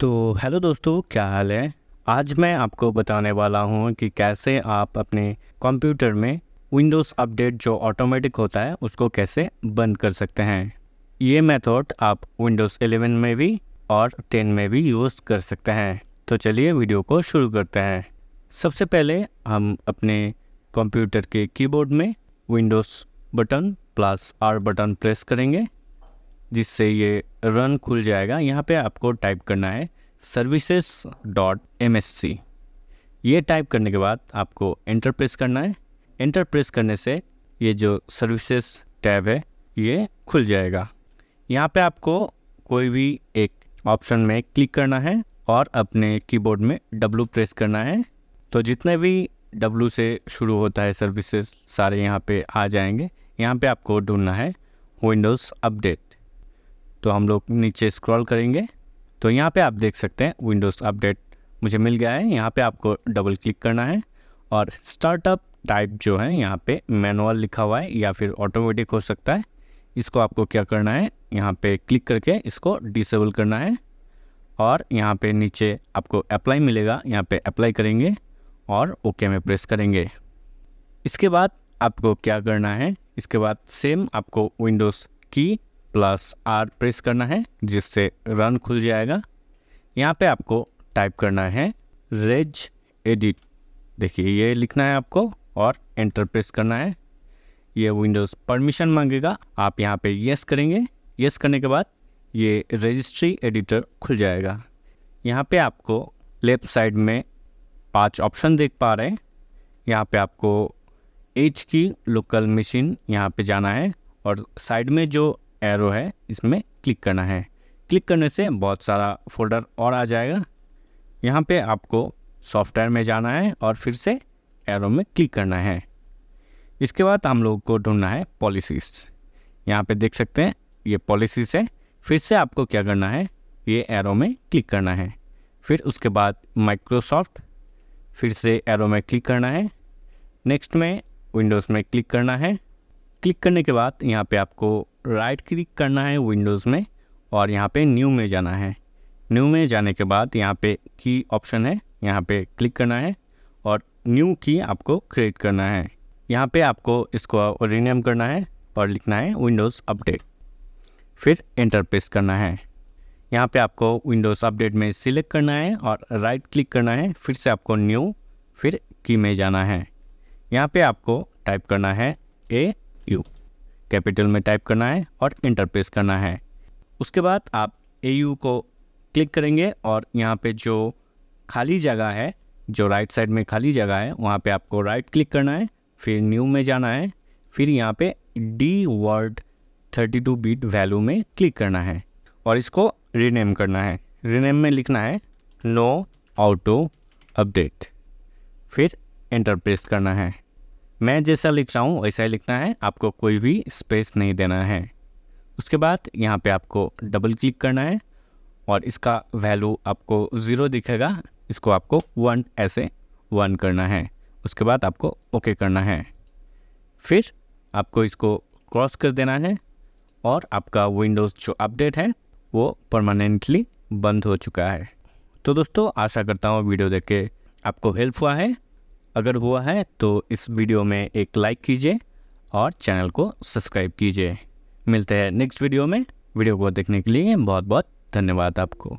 तो हेलो दोस्तों क्या हाल है आज मैं आपको बताने वाला हूँ कि कैसे आप अपने कंप्यूटर में विंडोज़ अपडेट जो ऑटोमेटिक होता है उसको कैसे बंद कर सकते हैं ये मेथड आप विंडोज़ 11 में भी और 10 में भी यूज़ कर सकते हैं तो चलिए वीडियो को शुरू करते हैं सबसे पहले हम अपने कंप्यूटर के कीबोर्ड में Windows button plus R button press करेंगे जिससे ये रन खुल जाएगा यहाँ पे आपको टाइप करना है services dot M S C ये टाइप करने के बाद आपको एंटर प्रेस करना है एंटर प्रेस करने से ये जो सर्विसेस टैब है ये खुल जाएगा यहाँ पे आपको कोई भी एक ऑप्शन में क्लिक करना है और अपने कीबोर्ड में डब्लू प्रेस करना है तो जितने भी डब्लू से शुरू होता है सर्विसेज सारे यहाँ पे आ जाएंगे यहाँ पे आपको ढूंढना है विंडोज़ अपडेट तो हम लोग नीचे स्क्रॉल करेंगे तो यहाँ पे आप देख सकते हैं विंडोज़ अपडेट मुझे मिल गया है यहाँ पे आपको डबल क्लिक करना है और स्टार्टअप टाइप जो है यहाँ पे मैनुअल लिखा हुआ है या फिर ऑटोमेटिक हो सकता है इसको आपको क्या करना है यहाँ पे क्लिक करके इसको डिसेबल करना है और यहाँ पे नीचे आपको अप्लाई मिलेगा यहाँ पे अप्लाई करेंगे और ओके में प्रेस करेंगे इसके बाद आपको क्या करना है इसके बाद सेम आपको विंडोज़ की प्लस आर प्रेस करना है जिससे रन खुल जाएगा यहाँ पे आपको टाइप करना है रेज एडिट देखिए ये लिखना है आपको और एंटर प्रेस करना है ये विंडोज़ परमिशन मांगेगा आप यहाँ पे यस करेंगे यस करने के बाद ये रजिस्ट्री एडिटर खुल जाएगा यहाँ पे आपको लेफ़्ट साइड में पांच ऑप्शन देख पा रहे हैं यहाँ पे आपको एच की लोकल मशीन यहाँ पे जाना है और साइड में जो एरो है इसमें क्लिक करना है क्लिक करने से बहुत सारा फोल्डर और आ जाएगा यहाँ पे आपको सॉफ्टवेयर में जाना है और फिर से एरो में क्लिक करना है इसके बाद हम लोग को ढूंढना है पॉलिसीज़ यहाँ पे देख सकते हैं ये पॉलिसीज़ है फिर से आपको क्या करना है ये एरो में क्लिक करना है फिर उसके बाद माइक्रोसॉफ्ट फिर से एरो में क्लिक करना है नेक्स्ट में विंडोज़ में क्लिक करना है क्लिक करने के बाद यहाँ पे आपको राइट क्लिक करना है विंडोज़ में और यहाँ पे न्यू में जाना है न्यू में जाने के बाद यहाँ पे की ऑप्शन है यहाँ पे क्लिक करना है और न्यू की आपको क्रिएट करना है यहाँ पे आपको इसको रीनेम करना है और लिखना है विंडोज़ अपडेट फिर एंटर प्रेस करना है यहाँ पे आपको विंडोज़ अपडेट में सिलेक्ट करना है और राइट क्लिक करना है फिर से आपको न्यू फिर की में जाना है यहाँ पे आपको टाइप करना है ए यू कैपिटल में टाइप करना है और इंटरप्रेस करना है उसके बाद आप ए यू को क्लिक करेंगे और यहाँ पे जो खाली जगह है जो राइट साइड में खाली जगह है वहाँ पे आपको राइट क्लिक करना है फिर न्यू में जाना है फिर यहाँ पे डी वर्ड 32 बीट वैल्यू में क्लिक करना है और इसको रीनेम करना है रीनेम में लिखना है नो ऑटो अपडेट फिर एंटर प्रेस करना है मैं जैसा लिख रहा हूँ वैसा ही लिखना है आपको कोई भी स्पेस नहीं देना है उसके बाद यहाँ पे आपको डबल क्लिक करना है और इसका वैल्यू आपको ज़ीरो दिखेगा इसको आपको वन ऐसे वन करना है उसके बाद आपको ओके करना है फिर आपको इसको क्रॉस कर देना है और आपका विंडोज़ जो अपडेट है वो परमानेंटली बंद हो चुका है तो दोस्तों आशा करता हूँ वीडियो देख के आपको हेल्प हुआ है अगर हुआ है तो इस वीडियो में एक लाइक कीजिए और चैनल को सब्सक्राइब कीजिए मिलते हैं नेक्स्ट वीडियो में वीडियो को देखने के लिए बहुत बहुत धन्यवाद आपको